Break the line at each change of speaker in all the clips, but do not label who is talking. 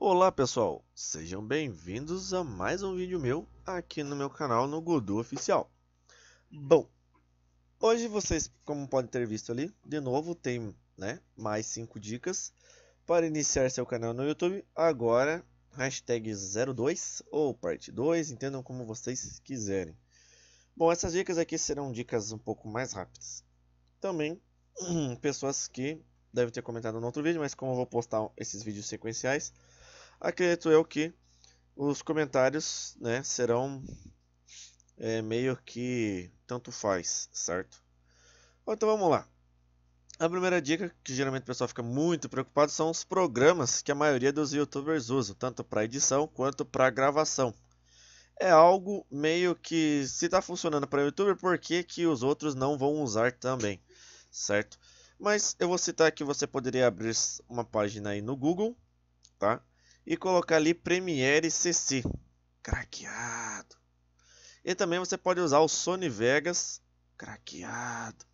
Olá pessoal, sejam bem-vindos a mais um vídeo meu aqui no meu canal no Godot Oficial. Bom, hoje vocês, como podem ter visto ali, de novo tem né, mais 5 dicas para iniciar seu canal no YouTube. Agora, hashtag 02 ou parte 2, entendam como vocês quiserem. Bom, essas dicas aqui serão dicas um pouco mais rápidas. Também, pessoas que devem ter comentado no outro vídeo, mas como eu vou postar esses vídeos sequenciais acredito eu que os comentários né, serão é, meio que tanto faz, certo? Então vamos lá. A primeira dica, que geralmente o pessoal fica muito preocupado, são os programas que a maioria dos youtubers usam, tanto para edição quanto para gravação. É algo meio que, se está funcionando para o youtuber, por que, que os outros não vão usar também, certo? Mas eu vou citar que você poderia abrir uma página aí no Google, tá? e colocar ali Premiere CC. Craqueado. E também você pode usar o Sony Vegas craqueado.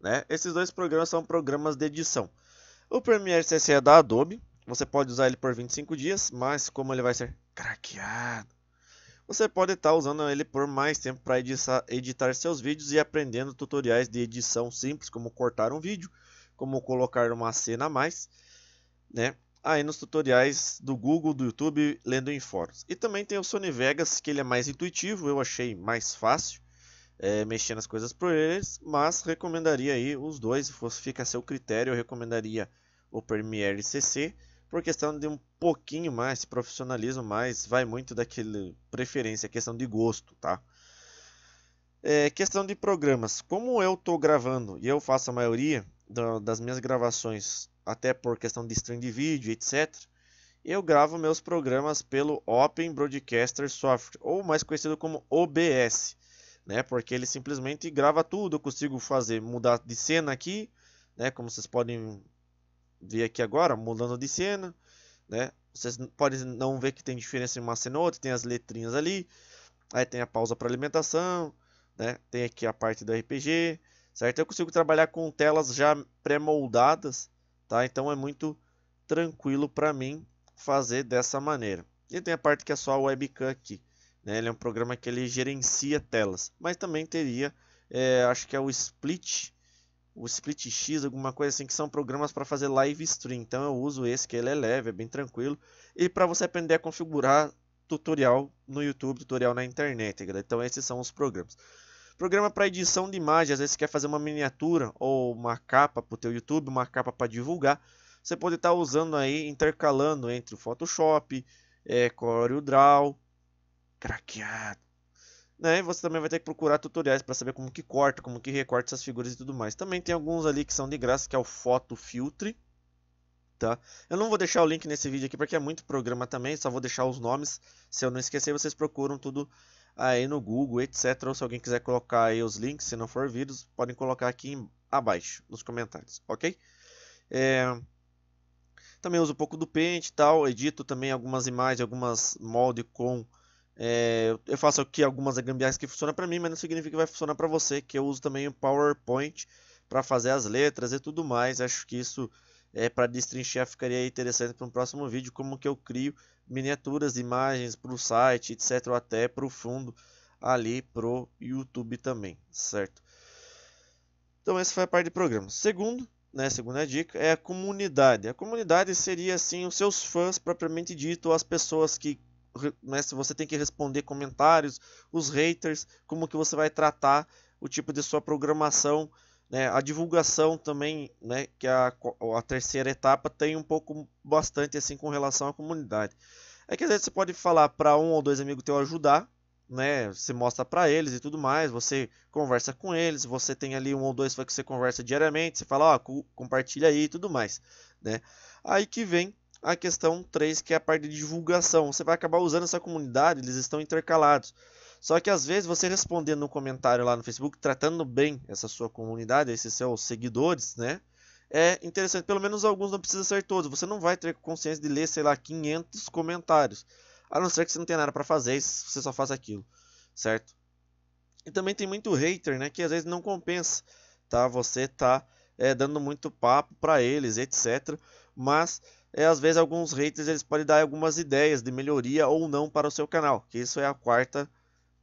Né? Esses dois programas são programas de edição. O Premiere CC é da Adobe, você pode usar ele por 25 dias, mas como ele vai ser craqueado, você pode estar tá usando ele por mais tempo para editar, seus vídeos e aprendendo tutoriais de edição simples, como cortar um vídeo, como colocar uma cena a mais, né? aí nos tutoriais do Google, do YouTube, lendo em fóruns. E também tem o Sony Vegas, que ele é mais intuitivo, eu achei mais fácil é, mexer nas coisas por eles, mas recomendaria aí os dois, se fosse fica a seu critério, eu recomendaria o Premiere CC, por questão de um pouquinho mais, profissionalismo mais, vai muito daquele preferência, questão de gosto, tá? É, questão de programas, como eu estou gravando e eu faço a maioria do, das minhas gravações até por questão de stream de vídeo, etc., eu gravo meus programas pelo Open Broadcaster Software, ou mais conhecido como OBS, né? Porque ele simplesmente grava tudo, eu consigo fazer mudar de cena aqui, né? Como vocês podem ver aqui agora, mudando de cena, né? Vocês podem não ver que tem diferença em uma cena ou outra, tem as letrinhas ali, aí tem a pausa para alimentação, né? Tem aqui a parte do RPG, certo? Eu consigo trabalhar com telas já pré-moldadas, Tá? Então é muito tranquilo para mim fazer dessa maneira. E tem a parte que é só a webcam aqui. Né? Ele é um programa que ele gerencia telas. Mas também teria, é, acho que é o Split, o Split X, alguma coisa assim, que são programas para fazer live stream. Então eu uso esse, que ele é leve, é bem tranquilo. E para você aprender a configurar tutorial no YouTube, tutorial na internet. Então esses são os programas. Programa para edição de imagem, às vezes você quer fazer uma miniatura ou uma capa para o teu YouTube, uma capa para divulgar. Você pode estar tá usando aí, intercalando entre o Photoshop, é, CorelDRAW, craqueado. Né? você também vai ter que procurar tutoriais para saber como que corta, como que recorta essas figuras e tudo mais. Também tem alguns ali que são de graça, que é o Photo Tá? Eu não vou deixar o link nesse vídeo aqui porque é muito programa também, só vou deixar os nomes. Se eu não esquecer, vocês procuram tudo aí no Google, etc. Ou se alguém quiser colocar aí os links, se não for vírus, podem colocar aqui em, abaixo nos comentários, ok? É... Também uso um pouco do Paint e tal, edito também algumas imagens, algumas molde com... É... eu faço aqui algumas gambiarras que funcionam para mim, mas não significa que vai funcionar para você, que eu uso também o PowerPoint para fazer as letras e tudo mais. Acho que isso é para destrinchar, ficaria interessante para um próximo vídeo, como que eu crio miniaturas, imagens para o site, etc. Ou até para o fundo ali para o YouTube também, certo? Então essa foi a parte do programa. Segundo, né, segunda dica é a comunidade. A comunidade seria assim os seus fãs propriamente dito, as pessoas que né, se você tem que responder comentários, os haters, como que você vai tratar o tipo de sua programação né, a divulgação também, né, que a, a terceira etapa tem um pouco bastante assim com relação à comunidade. É que às vezes você pode falar para um ou dois amigos teu ajudar, né? Você mostra para eles e tudo mais, você conversa com eles, você tem ali um ou dois que você conversa diariamente, você fala, ó, oh, compartilha aí e tudo mais, né? Aí que vem a questão 3, que é a parte de divulgação. Você vai acabar usando essa comunidade, eles estão intercalados. Só que às vezes você respondendo um comentário lá no Facebook, tratando bem essa sua comunidade, esses seus seguidores, né? É interessante, pelo menos alguns não precisa ser todos. Você não vai ter consciência de ler, sei lá, 500 comentários. A não ser que você não tenha nada para fazer, você só faz aquilo, certo? E também tem muito hater, né, que às vezes não compensa, tá? Você tá é, dando muito papo para eles, etc. Mas é, às vezes alguns haters eles podem dar algumas ideias de melhoria ou não para o seu canal, que isso é a quarta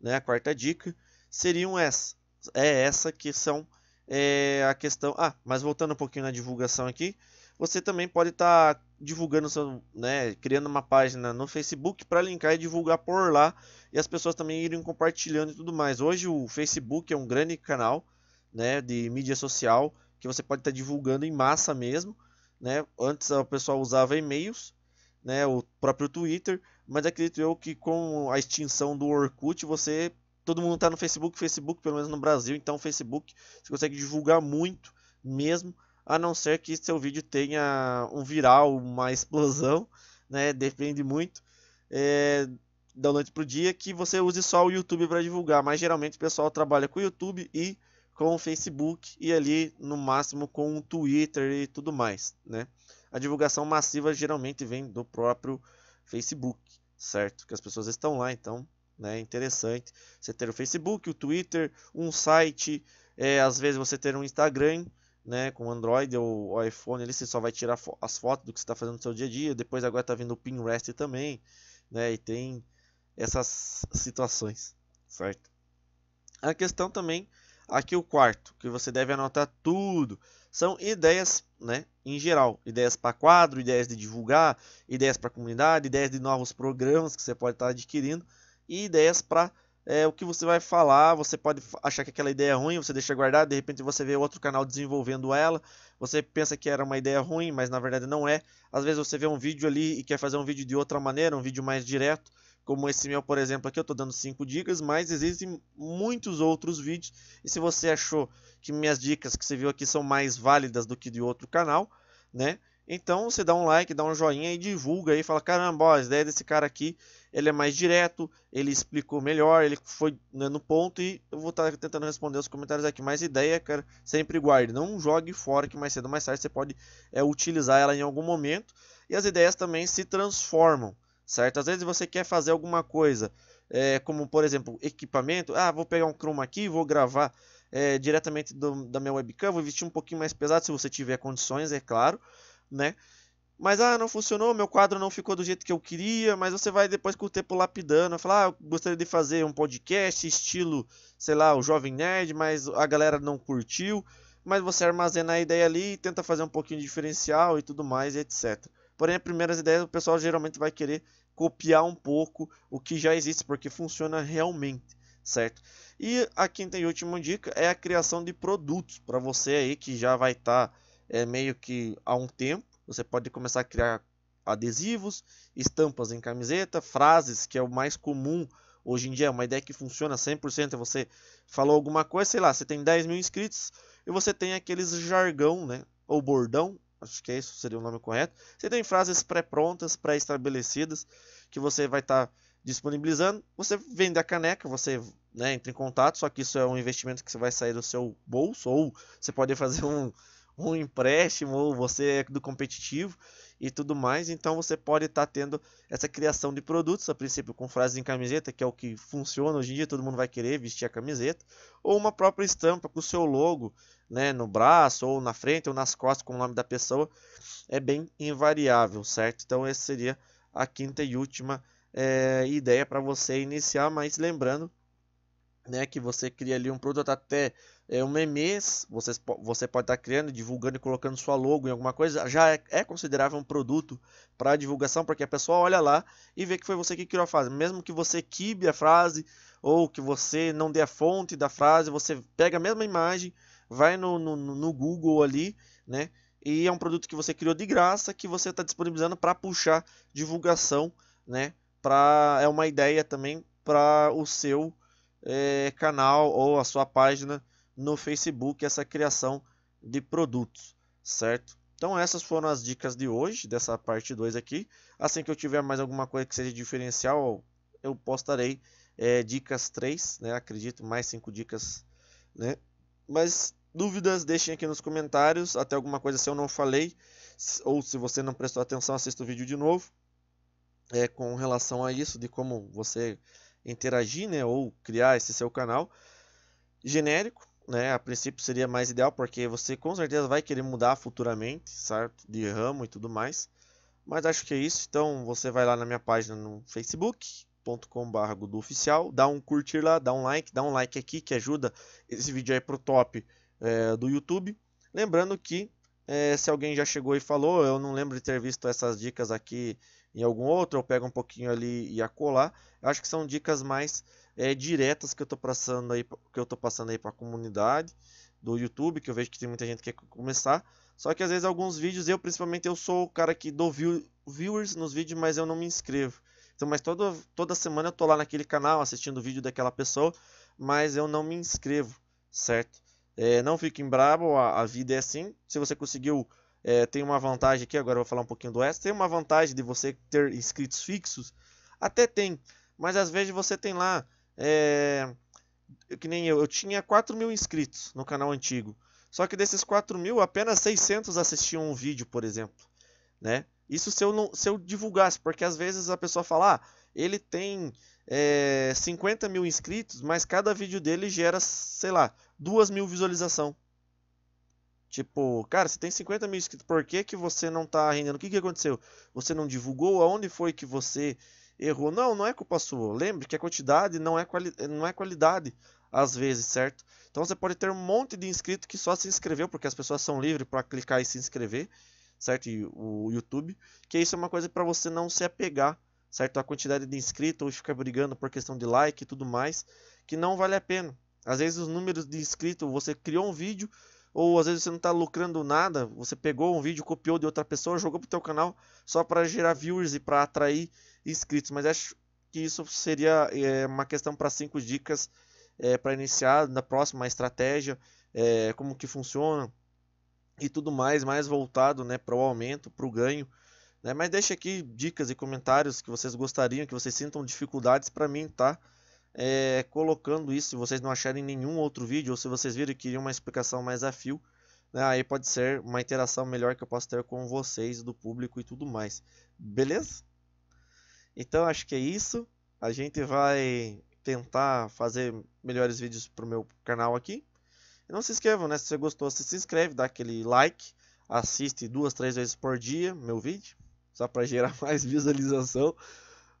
né, a quarta dica, seriam essa. É essa que são é, a questão. Ah, mas voltando um pouquinho na divulgação aqui, você também pode estar tá divulgando, seu, né, criando uma página no Facebook para linkar e divulgar por lá e as pessoas também irem compartilhando e tudo mais. Hoje o Facebook é um grande canal, né, de mídia social que você pode estar tá divulgando em massa mesmo, né? Antes o pessoal usava e-mails, né, o próprio Twitter, mas acredito eu que com a extinção do Orkut, você. Todo mundo está no Facebook, Facebook, pelo menos no Brasil, então o Facebook você consegue divulgar muito mesmo, a não ser que seu vídeo tenha um viral, uma explosão, né? Depende muito. É, da noite pro dia que você use só o YouTube para divulgar, mas geralmente o pessoal trabalha com o YouTube e com o Facebook e ali no máximo com o Twitter e tudo mais, né? A divulgação massiva geralmente vem do próprio Facebook certo? Que as pessoas estão lá, então né, é interessante você ter o Facebook, o Twitter, um site, é, às vezes você ter um Instagram, né, com Android ou iPhone, ali você só vai tirar fo as fotos do que você está fazendo no seu dia a dia. Depois agora está vindo o Pinterest também, né, e tem essas situações, certo? A questão também, aqui o quarto, que você deve anotar tudo são ideias né, em geral. Ideias para quadro, ideias de divulgar, ideias para comunidade, ideias de novos programas que você pode estar tá adquirindo e ideias para é, o que você vai falar. Você pode achar que aquela ideia é ruim, você deixa guardada, de repente você vê outro canal desenvolvendo ela. Você pensa que era uma ideia ruim, mas na verdade não é. Às vezes você vê um vídeo ali e quer fazer um vídeo de outra maneira, um vídeo mais direto como esse meu, por exemplo, aqui eu estou dando 5 dicas, mas existem muitos outros vídeos. E se você achou que minhas dicas que você viu aqui são mais válidas do que de outro canal, né? Então você dá um like, dá um joinha e divulga aí, fala, caramba, ó, a ideia desse cara aqui, ele é mais direto, ele explicou melhor, ele foi né, no ponto e eu vou estar tá tentando responder os comentários aqui. Mas ideia, cara, sempre guarde, não jogue fora que mais cedo ou mais tarde você pode é, utilizar ela em algum momento. E as ideias também se transformam certo? Às vezes você quer fazer alguma coisa, é, como por exemplo, equipamento. Ah, vou pegar um chroma aqui, vou gravar é, diretamente do, da minha webcam, vou vestir um pouquinho mais pesado se você tiver condições, é claro, né? Mas ah, não funcionou, meu quadro não ficou do jeito que eu queria, mas você vai depois com o tempo lapidando, falar, ah, gostaria de fazer um podcast estilo, sei lá, o Jovem Nerd, mas a galera não curtiu, mas você armazena a ideia ali e tenta fazer um pouquinho de diferencial e tudo mais, etc. Porém, as primeiras ideias o pessoal geralmente vai querer copiar um pouco o que já existe, porque funciona realmente, certo? E a quinta e última dica é a criação de produtos para você aí que já vai estar tá, é, meio que há um tempo. Você pode começar a criar adesivos, estampas em camiseta, frases, que é o mais comum hoje em dia, é uma ideia que funciona 100%. É você falou alguma coisa, sei lá, você tem 10 mil inscritos e você tem aqueles jargão, né? Ou bordão, Acho que é isso seria o nome correto. Você tem frases pré-prontas, pré-estabelecidas, que você vai estar tá disponibilizando. Você vende a caneca, você né, entra em contato, só que isso é um investimento que você vai sair do seu bolso, ou você pode fazer um, um empréstimo, ou você é do competitivo e tudo mais. Então você pode estar tá tendo essa criação de produtos, a princípio com frases em camiseta, que é o que funciona hoje em dia, todo mundo vai querer vestir a camiseta, ou uma própria estampa com o seu logo, né, no braço ou na frente ou nas costas com o nome da pessoa, é bem invariável, certo? Então essa seria a quinta e última é, ideia para você iniciar, mas lembrando né, que você cria ali um produto até é, um memes, você, você pode estar tá criando, divulgando e colocando sua logo em alguma coisa, já é, é considerável um produto para divulgação, porque a pessoa olha lá e vê que foi você que criou a frase. Mesmo que você quibe a frase ou que você não dê a fonte da frase, você pega a mesma imagem, vai no, no, no Google ali, né? E é um produto que você criou de graça que você está disponibilizando para puxar divulgação, né? Pra, é uma ideia também para o seu é, canal ou a sua página no Facebook essa criação de produtos, certo? Então essas foram as dicas de hoje, dessa parte 2 aqui. Assim que eu tiver mais alguma coisa que seja diferencial, eu postarei é, dicas 3, né? acredito, mais 5 dicas. Né? Mas dúvidas, deixem aqui nos comentários, até alguma coisa se eu não falei, ou se você não prestou atenção, assista o vídeo de novo. É, com relação a isso, de como você interagir né, ou criar esse seu canal genérico né? A princípio seria mais ideal, porque você com certeza vai querer mudar futuramente, certo? De ramo e tudo mais. Mas acho que é isso. Então você vai lá na minha página no facebook.com.br do oficial, dá um curtir lá, dá um like, dá um like aqui que ajuda esse vídeo aí pro top é, do YouTube. Lembrando que é, se alguém já chegou e falou, eu não lembro de ter visto essas dicas aqui em algum outro, eu pego um pouquinho ali e acolá. acho que são dicas mais é, diretas que eu estou passando aí que eu tô passando aí para a comunidade do YouTube, que eu vejo que tem muita gente que quer começar. Só que às vezes alguns vídeos eu principalmente eu sou o cara que dou view, viewers nos vídeos, mas eu não me inscrevo. Então, mas toda toda semana eu tô lá naquele canal assistindo o vídeo daquela pessoa, mas eu não me inscrevo, certo? É, não fiquem bravo, a, a, vida é assim. Se você conseguiu, é, tem uma vantagem aqui. Agora eu vou falar um pouquinho do S. Tem uma vantagem de você ter inscritos fixos, até tem, mas às vezes você tem lá é, que nem eu, eu tinha 4 mil inscritos no canal antigo. Só que desses 4 mil, apenas 600 assistiam um vídeo, por exemplo. Né? Isso se eu, não, se eu divulgasse, porque às vezes a pessoa fala, ah, ele tem é, 50 mil inscritos, mas cada vídeo dele gera, sei lá, 2 mil visualização. Tipo, cara, você tem 50 mil inscritos, por que, que você não está rendendo? O que, que aconteceu? Você não divulgou? Aonde foi que você errou. Não, não é culpa sua. Lembre que a quantidade não é, quali não é qualidade, às vezes, certo? Então você pode ter um monte de inscrito que só se inscreveu, porque as pessoas são livres para clicar e se inscrever, certo? E o YouTube. Que isso é uma coisa para você não se apegar, certo? A quantidade de inscrito ou ficar brigando por questão de like e tudo mais, que não vale a pena. Às vezes os números de inscrito, você criou um vídeo ou às vezes você não está lucrando nada, você pegou um vídeo, copiou de outra pessoa, jogou para o teu canal só para gerar viewers e para atrair inscritos, mas acho que isso seria é, uma questão para cinco dicas é, eh, para iniciar na próxima estratégia, é, como que funciona e tudo mais, mais voltado né, para o aumento, para o ganho. Né? Mas deixe aqui dicas e comentários que vocês gostariam, que vocês sintam dificuldades para mim, tá? É, colocando isso, se vocês não acharem nenhum outro vídeo, ou se vocês virem que queriam uma explicação mais a fio, né? aí pode ser uma interação melhor que eu posso ter com vocês, do público e tudo mais. Beleza? Então acho que é isso. A gente vai tentar fazer melhores vídeos pro meu canal aqui. E não se inscrevam, né? Se você gostou, se inscreve, dá aquele like, assiste duas, três vezes por dia meu vídeo, só para gerar mais visualização.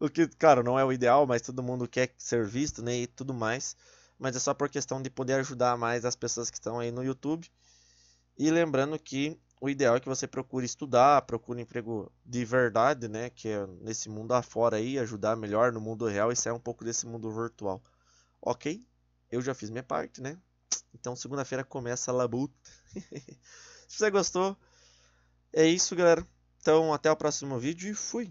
O que, cara, não é o ideal, mas todo mundo quer ser visto, né? E tudo mais. Mas é só por questão de poder ajudar mais as pessoas que estão aí no YouTube. E lembrando que o ideal é que você procure estudar, procure emprego de verdade, né? Que é nesse mundo afora aí, ajudar melhor no mundo real e sair um pouco desse mundo virtual. Ok? Eu já fiz minha parte, né? Então segunda-feira começa a labuta. Se você gostou, é isso, galera. Então até o próximo vídeo e fui!